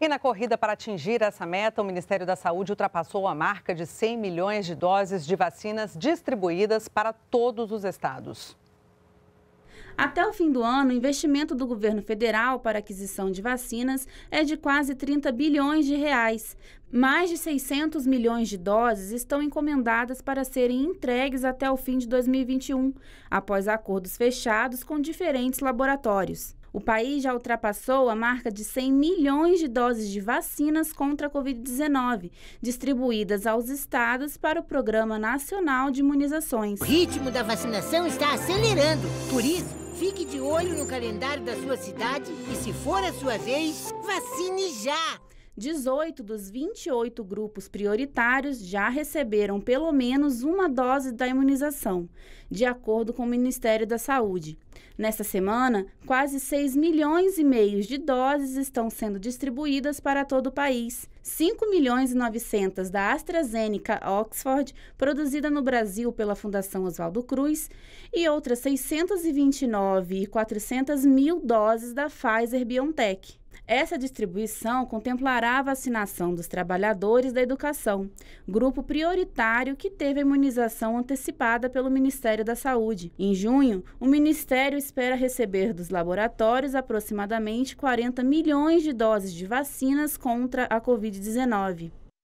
E na corrida para atingir essa meta, o Ministério da Saúde ultrapassou a marca de 100 milhões de doses de vacinas distribuídas para todos os estados. Até o fim do ano, o investimento do governo federal para aquisição de vacinas é de quase 30 bilhões de reais. Mais de 600 milhões de doses estão encomendadas para serem entregues até o fim de 2021, após acordos fechados com diferentes laboratórios. O país já ultrapassou a marca de 100 milhões de doses de vacinas contra a Covid-19, distribuídas aos estados para o Programa Nacional de Imunizações. O ritmo da vacinação está acelerando, por isso, fique de olho no calendário da sua cidade e, se for a sua vez, vacine já! 18 dos 28 grupos prioritários já receberam pelo menos uma dose da imunização, de acordo com o Ministério da Saúde. Nesta semana, quase 6 milhões e meio de doses estão sendo distribuídas para todo o país. 5 milhões e 900 da AstraZeneca Oxford, produzida no Brasil pela Fundação Oswaldo Cruz, e outras 629 e 400 mil doses da Pfizer BioNTech. Essa distribuição contemplará a vacinação dos trabalhadores da educação, grupo prioritário que teve a imunização antecipada pelo Ministério da Saúde. Em junho, o Ministério espera receber dos laboratórios aproximadamente 40 milhões de doses de vacinas contra a Covid-19.